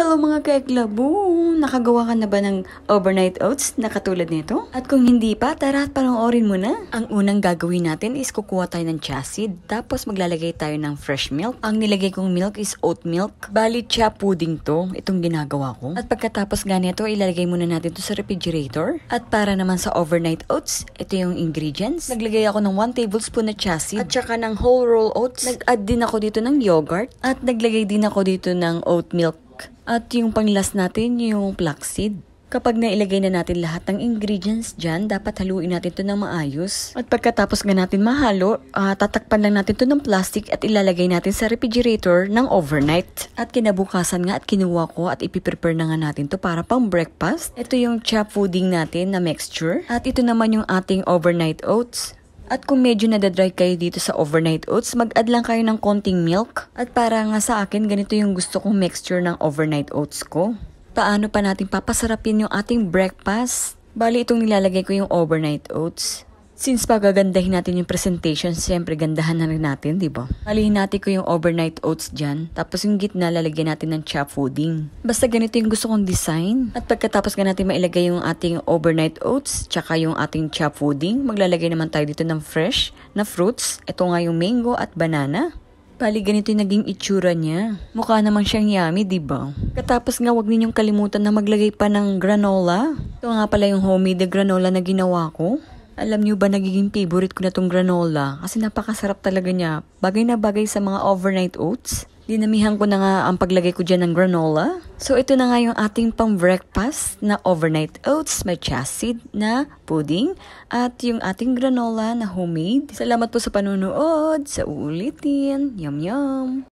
Hello mga kaeklabo! Nakagawa ka na ba ng overnight oats na katulad nito? At kung hindi pa, tara at panoorin mo na. Ang unang gagawin natin is kukuha tayo ng chassid, tapos maglalagay tayo ng fresh milk. Ang nilagay kong milk is oat milk. Bali, chia pudding to. Itong ginagawa ko. At pagkatapos ganito, ilalagay muna natin to sa refrigerator. At para naman sa overnight oats, ito yung ingredients. Naglagay ako ng 1 tablespoon na chassid. At saka ng whole roll oats. Nag-add din ako dito ng yogurt. At naglagay din ako dito ng oat milk at yung panglas natin, yung flaxseed. Kapag nailagay na natin lahat ng ingredients dyan, dapat haluin natin to ng maayos. At pagkatapos nga natin mahalo, uh, tatakpan lang natin to ng plastic at ilalagay natin sa refrigerator ng overnight. At kinabukasan nga at kinuha ko at ipiprepare na nga natin to para pang breakfast. Ito yung chap pudding natin na mixture. At ito naman yung ating overnight oats. At kung medyo nadadry kayo dito sa overnight oats, mag-add lang kayo ng konting milk. At para nga sa akin, ganito yung gusto kong mixture ng overnight oats ko. Paano pa natin papasarapin yung ating breakfast? Bali itong nilalagay ko yung overnight oats. Since pagagandahin natin yung presentation, siyempre gandahan na rin natin, di ba? Malihin natin ko yung overnight oats dyan. Tapos yung gitna, lalagyan natin ng chia pudding. Basta ganito yung gusto kong design. At pagkatapos ka natin mailagay yung ating overnight oats, tsaka yung ating chia pudding, maglalagay naman tayo dito ng fresh na fruits. Ito nga yung mango at banana. Bali, ganito yung naging itsura niya. Mukha naman siyang yummy, di ba? Katapos nga, wag ninyong kalimutan na maglagay pa ng granola. Ito nga pala yung homemade granola na ginawa ko. Alam niyo ba nagiging favorite ko na tong granola kasi napakasarap talaga niya. Bagay na bagay sa mga overnight oats. Dinamihan ko na nga ang paglagay ko dyan ng granola. So ito na nga yung ating pang breakfast na overnight oats, may chassid na pudding, at yung ating granola na homemade. Salamat po sa panunood, sa uulitin, yum yum!